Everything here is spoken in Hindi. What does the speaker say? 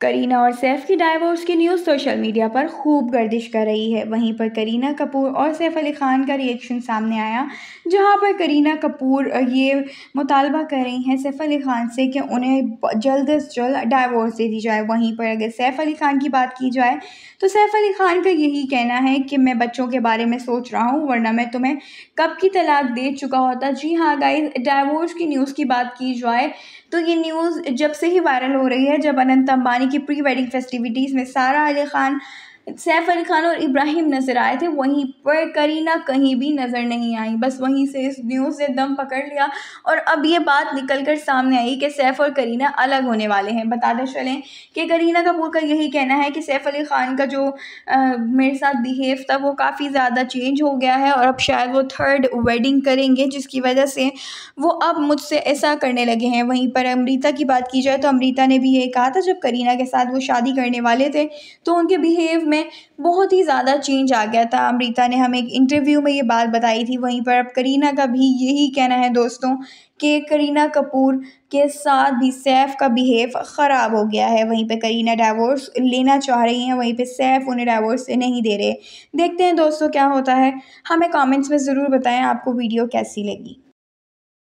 करीना और सैफ की डाइवोर्स की न्यूज़ सोशल मीडिया पर खूब गर्दिश कर रही है वहीं पर करीना कपूर और सैफ अली ख़ान का रिएक्शन सामने आया जहां पर करीना कपूर ये मुतालबा कर रही हैं सैफ अली ख़ान से कि उन्हें जल्द अज जल्द डाइवोर्स दे दी जाए वहीं पर अगर सैफ अली ख़ान की बात की जाए तो सैफ अली ख़ान का यही कहना है कि मैं बच्चों के बारे में सोच रहा हूँ वरना मैं तुम्हें कब की तलाक दे चुका होता जी हाँ गाइज डाइवोर्स की न्यूज़ की बात की जाए तो ये न्यूज़ जब से ही वायरल हो रही है जब अनंत अम्बानी की प्री वेडिंग फेस्टिविटीज़ में सारा अली ख़ान सैफ अली खान और इब्राहिम नज़र आए थे वहीं पर करीना कहीं भी नज़र नहीं आई बस वहीं से इस न्यूज़ ने दम पकड़ लिया और अब ये बात निकल कर सामने आई कि सैफ और करीना अलग होने वाले हैं बताते चलें कि करीना कपूर का यही कहना है कि सैफ अली ख़ान का जो आ, मेरे साथ बिहेव था वो काफ़ी ज़्यादा चेंज हो गया है और अब शायद वो थर्ड वेडिंग करेंगे जिसकी वजह से वो अब मुझसे ऐसा करने लगे हैं वहीं पर अमृता की बात की जाए तो अमृता ने भी ये कहा था जब करीना के साथ वो शादी करने वाले थे तो उनके बिहेव में में बहुत ही ज़्यादा चेंज आ गया था अमृता ने हमें एक इंटरव्यू में ये बात बताई थी वहीं पर अब करीना का भी यही कहना है दोस्तों कि करीना कपूर के साथ भी सैफ का बिहेव ख़राब हो गया है वहीं पे करीना डाइवोर्स लेना चाह रही हैं वहीं पे सैफ उन्हें डाइवोर्स नहीं दे रहे देखते हैं दोस्तों क्या होता है हमें कमेंट्स में ज़रूर बताएं आपको वीडियो कैसी लगी